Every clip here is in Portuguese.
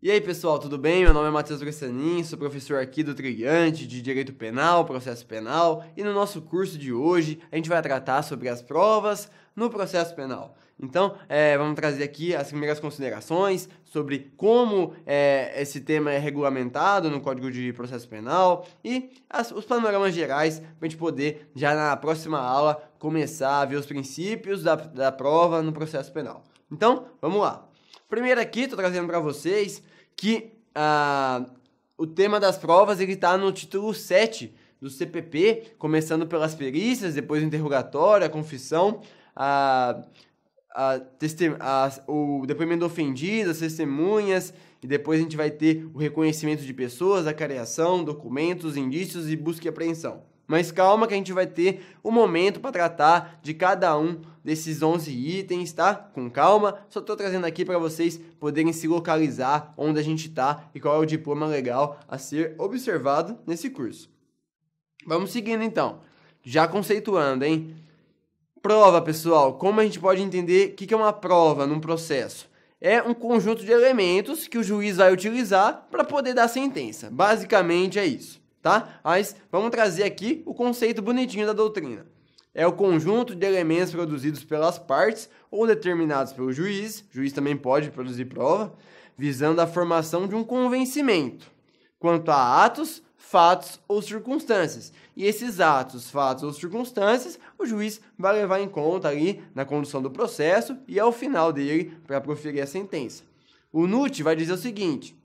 E aí pessoal, tudo bem? Meu nome é Matheus Bressanin, sou professor aqui do Trilhante de Direito Penal, Processo Penal e no nosso curso de hoje a gente vai tratar sobre as provas no processo penal. Então, é, vamos trazer aqui as primeiras considerações sobre como é, esse tema é regulamentado no Código de Processo Penal e as, os panoramas gerais para a gente poder, já na próxima aula, começar a ver os princípios da, da prova no processo penal. Então, vamos lá! Primeiro aqui, tô trazendo para vocês que ah, o tema das provas ele tá no título 7 do CPP, começando pelas perícias, depois o interrogatório, a confissão, a, a, a, o depoimento ofendido, as testemunhas, e depois a gente vai ter o reconhecimento de pessoas, a careação, documentos, indícios e busca e apreensão. Mas calma que a gente vai ter o um momento para tratar de cada um desses 11 itens, tá? Com calma, só tô trazendo aqui para vocês poderem se localizar onde a gente tá e qual é o diploma legal a ser observado nesse curso. Vamos seguindo então. Já conceituando, hein? Prova, pessoal, como a gente pode entender o que é uma prova num processo? É um conjunto de elementos que o juiz vai utilizar para poder dar sentença. Basicamente é isso tá? Mas vamos trazer aqui o conceito bonitinho da doutrina. É o conjunto de elementos produzidos pelas partes ou determinados pelo juiz, o juiz também pode produzir prova, visando a formação de um convencimento quanto a atos, fatos ou circunstâncias. E esses atos, fatos ou circunstâncias, o juiz vai levar em conta ali na condução do processo e ao final dele para proferir a sentença. O Nute vai dizer o seguinte: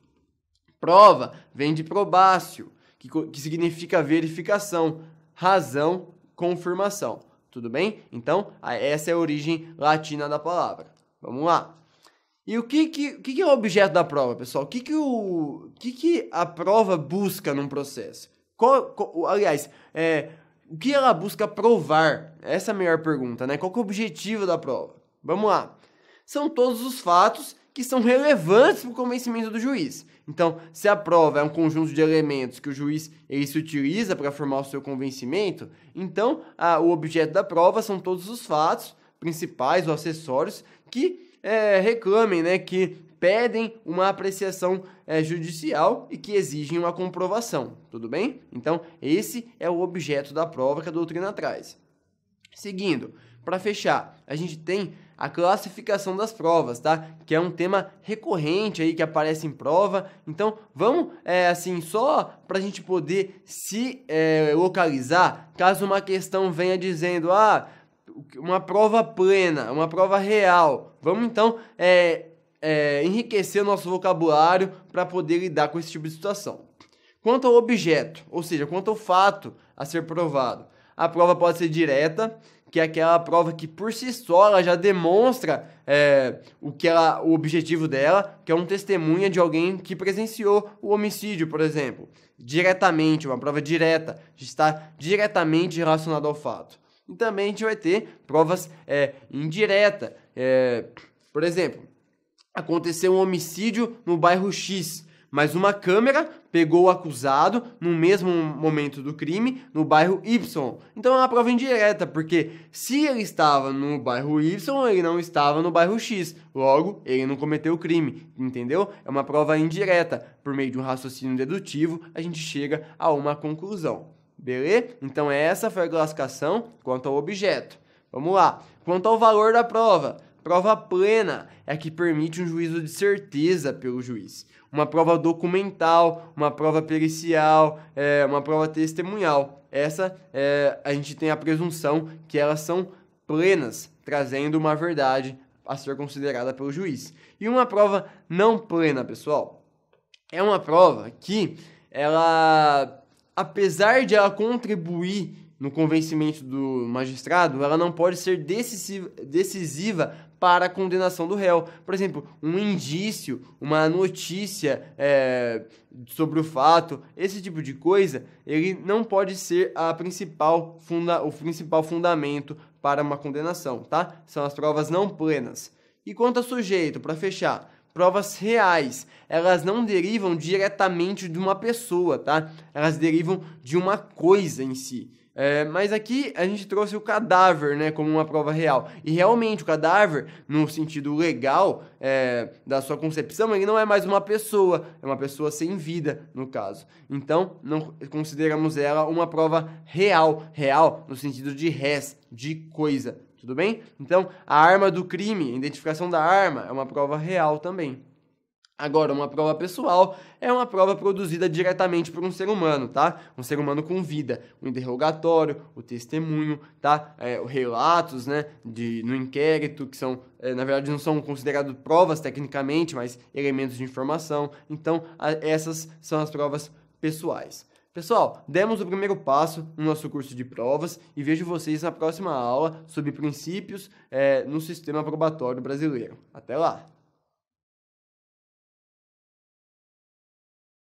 prova vem de probácio, que, que significa verificação, razão, confirmação. Tudo bem? Então, essa é a origem latina da palavra. Vamos lá. E o que, que, que, que é o objeto da prova, pessoal? O que, que, o, que, que a prova busca num processo? Qual, qual, aliás, é, o que ela busca provar? Essa é a melhor pergunta, né? Qual é o objetivo da prova? Vamos lá. São todos os fatos que são relevantes para o convencimento do juiz. Então, se a prova é um conjunto de elementos que o juiz ele se utiliza para formar o seu convencimento, então a, o objeto da prova são todos os fatos principais ou acessórios que é, reclamem, né, que pedem uma apreciação é, judicial e que exigem uma comprovação, tudo bem? Então, esse é o objeto da prova que a doutrina traz. Seguindo, para fechar, a gente tem a classificação das provas, tá? Que é um tema recorrente aí que aparece em prova. Então, vamos, é, assim, só para a gente poder se é, localizar, caso uma questão venha dizendo, ah, uma prova plena, uma prova real. Vamos então é, é, enriquecer o nosso vocabulário para poder lidar com esse tipo de situação. Quanto ao objeto, ou seja, quanto ao fato a ser provado, a prova pode ser direta, que é aquela prova que por si só ela já demonstra é, o que ela, o objetivo dela, que é um testemunha de alguém que presenciou o homicídio, por exemplo, diretamente, uma prova direta, está diretamente relacionada ao fato. E também a gente vai ter provas é, indireta, é, por exemplo, aconteceu um homicídio no bairro X mas uma câmera pegou o acusado no mesmo momento do crime no bairro Y. Então é uma prova indireta, porque se ele estava no bairro Y, ele não estava no bairro X. Logo, ele não cometeu o crime, entendeu? É uma prova indireta. Por meio de um raciocínio dedutivo, a gente chega a uma conclusão. Beleza? Então é essa foi a classificação quanto ao objeto. Vamos lá. Quanto ao valor da prova, Prova plena é a que permite um juízo de certeza pelo juiz. Uma prova documental, uma prova pericial, é, uma prova testemunhal. Essa é, a gente tem a presunção que elas são plenas, trazendo uma verdade a ser considerada pelo juiz. E uma prova não plena, pessoal, é uma prova que ela, apesar de ela contribuir no convencimento do magistrado, ela não pode ser decisiva, para a condenação do réu. Por exemplo, um indício, uma notícia é, sobre o fato, esse tipo de coisa, ele não pode ser a principal funda, o principal fundamento para uma condenação, tá? São as provas não plenas. E quanto ao sujeito, para fechar, provas reais. Elas não derivam diretamente de uma pessoa, tá? Elas derivam de uma coisa em si. É, mas aqui a gente trouxe o cadáver, né, como uma prova real. E realmente o cadáver, no sentido legal é, da sua concepção, ele não é mais uma pessoa, é uma pessoa sem vida, no caso. Então, não consideramos ela uma prova real, real no sentido de res, de coisa, tudo bem? Então, a arma do crime, identificação da arma, é uma prova real também. Agora, uma prova pessoal é uma prova produzida diretamente por um ser humano, tá? Um ser humano com vida. O interrogatório, o testemunho, tá? É, relatos, né? De, no inquérito, que são, é, na verdade, não são considerados provas tecnicamente, mas elementos de informação. Então, a, essas são as provas pessoais. Pessoal, demos o primeiro passo no nosso curso de provas e vejo vocês na próxima aula sobre princípios é, no sistema probatório brasileiro. Até lá!